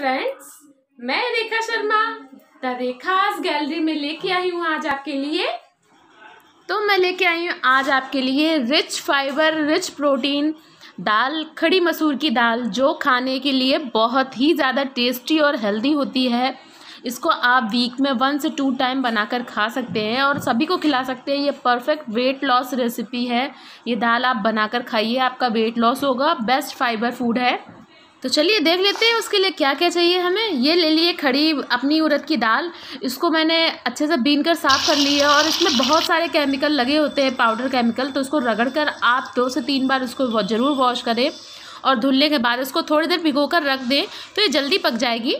friends मैं Rekha Sharma the Rekha gallery में लेके आई हूँ आज आपके लिए तो मैं लेके आई हूँ आज आपके लिए रिच फाइबर रिच प्रोटीन दाल खड़ी मसूर की दाल जो खाने के लिए बहुत ही ज़्यादा टेस्टी और हेल्दी होती है इसको आप वीक में वन से टू टाइम बनाकर खा सकते हैं और सभी को खिला सकते हैं ये परफेक्ट वेट लॉस रेसिपी है ये दाल आप बनाकर खाइए आपका वेट लॉस होगा बेस्ट फाइबर फूड है तो चलिए देख लेते हैं उसके लिए क्या क्या चाहिए हमें ये ले लिए खड़ी अपनी उड़द की दाल इसको मैंने अच्छे से बीन कर साफ़ कर ली है और इसमें बहुत सारे केमिकल लगे होते हैं पाउडर केमिकल तो इसको रगड़ कर आप दो से तीन बार इसको ज़रूर वॉश करें और धुलने के बाद इसको थोड़ी देर भिगो कर रख दें तो ये जल्दी पक जाएगी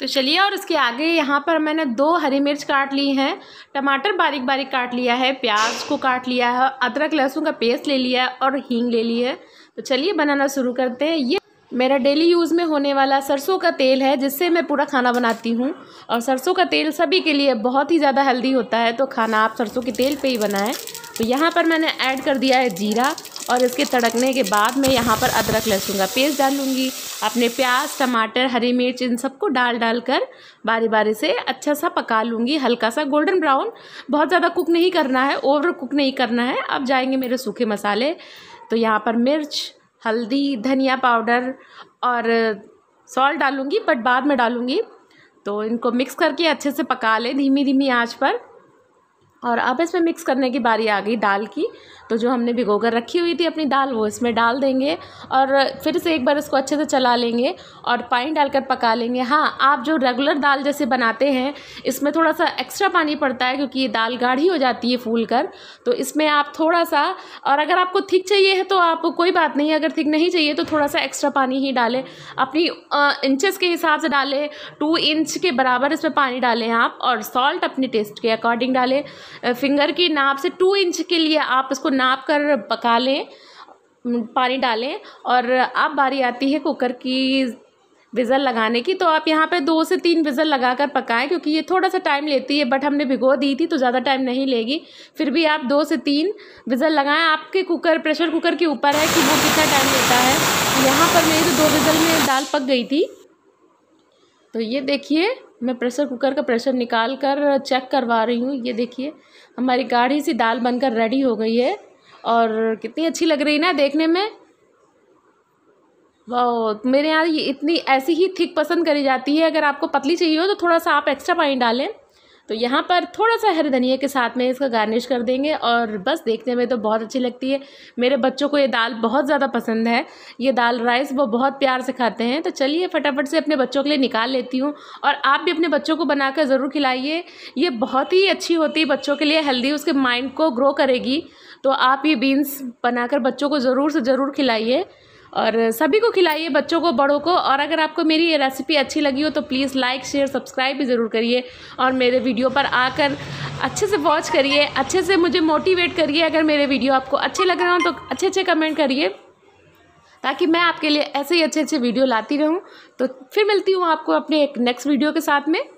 तो चलिए और इसके आगे यहाँ पर मैंने दो हरी मिर्च काट ली हैं टमाटर बारीक बारीक काट लिया है प्याज को काट लिया है अदरक लहसुन का पेस्ट ले लिया है और हींग ले ली है तो चलिए बनाना शुरू करते हैं ये मेरा डेली यूज़ में होने वाला सरसों का तेल है जिससे मैं पूरा खाना बनाती हूँ और सरसों का तेल सभी के लिए बहुत ही ज़्यादा हेल्दी होता है तो खाना आप सरसों के तेल पे ही बनाएं तो यहाँ पर मैंने ऐड कर दिया है जीरा और इसके तड़कने के बाद मैं यहाँ पर अदरक लहसुन का पेस्ट डालूँगी अपने प्याज टमाटर हरी मिर्च इन सबको डाल डाल कर बारी बारी से अच्छा सा पका लूँगी हल्का सा गोल्डन ब्राउन बहुत ज़्यादा कुक नहीं करना है ओवर कुक नहीं करना है अब जाएंगे मेरे सूखे मसाले तो यहाँ पर मिर्च हल्दी धनिया पाउडर और सॉल्ट डालूँगी बट बाद में डालूँगी तो इनको मिक्स करके अच्छे से पका लें धीमी धीमी आँच पर और अब इसमें मिक्स करने की बारी आ गई दाल की तो जो हमने भिगो कर रखी हुई थी अपनी दाल वो इसमें डाल देंगे और फिर से एक बार इसको अच्छे से चला लेंगे और पानी डालकर पका लेंगे हाँ आप जो रेगुलर दाल जैसे बनाते हैं इसमें थोड़ा सा एक्स्ट्रा पानी पड़ता है क्योंकि ये दाल गाढ़ी हो जाती है फूल कर तो इसमें आप थोड़ा सा और अगर आपको थिक चाहिए है तो आपको कोई बात नहीं अगर थिक नहीं चाहिए तो थोड़ा सा एक्स्ट्रा पानी ही डालें अपनी इंचेस के हिसाब से डालें टू इंच के बराबर इसमें पानी डालें आप और सॉल्ट अपने टेस्ट के अकॉर्डिंग डालें फिंगर की नाप से टू इंच के लिए आप इसको नाप कर पका लें पानी डालें और अब बारी आती है कुकर की विज़ल लगाने की तो आप यहाँ पे दो से तीन विज़ल लगा कर पकाएं क्योंकि ये थोड़ा सा टाइम लेती है बट हमने भिगो दी थी तो ज़्यादा टाइम नहीं लेगी फिर भी आप दो से तीन विज़ल लगाएं आपके कुकर प्रेशर कुकर के ऊपर है कि वो कितना टाइम लेता है यहाँ पर मेरी तो दो विज़ल में दाल पक गई थी तो ये देखिए मैं प्रेशर कुकर का प्रेशर निकाल कर चेक करवा रही हूँ ये देखिए हमारी गाढ़ी सी दाल बनकर रेडी हो गई है और कितनी अच्छी लग रही ना देखने में वाह मेरे यहाँ ये इतनी ऐसी ही थिक पसंद करी जाती है अगर आपको पतली चाहिए हो तो थोड़ा सा आप एक्स्ट्रा पानी डालें तो यहाँ पर थोड़ा सा हरी धनिया के साथ में इसका गार्निश कर देंगे और बस देखने में तो बहुत अच्छी लगती है मेरे बच्चों को ये दाल बहुत ज़्यादा पसंद है ये दाल राइस वो बहुत प्यार से खाते हैं तो चलिए फटाफट से अपने बच्चों के लिए निकाल लेती हूँ और आप भी अपने बच्चों को बनाकर ज़रूर खिलाइए ये बहुत ही अच्छी होती है बच्चों के लिए हेल्दी उसके माइंड को ग्रो करेगी तो आप ये बीन्स बनाकर बच्चों को ज़रूर से ज़रूर खिलाइए और सभी को खिलाइए बच्चों को बड़ों को और अगर आपको मेरी ये रेसिपी अच्छी लगी हो तो प्लीज़ लाइक शेयर सब्सक्राइब भी ज़रूर करिए और मेरे वीडियो पर आकर अच्छे से वॉच करिए अच्छे से मुझे मोटिवेट करिए अगर मेरे वीडियो आपको अच्छे लग रहे हो तो अच्छे अच्छे कमेंट करिए ताकि मैं आपके लिए ऐसे ही अच्छे अच्छे वीडियो लाती रहूँ तो फिर मिलती हूँ आपको अपने एक नेक्स्ट वीडियो के साथ में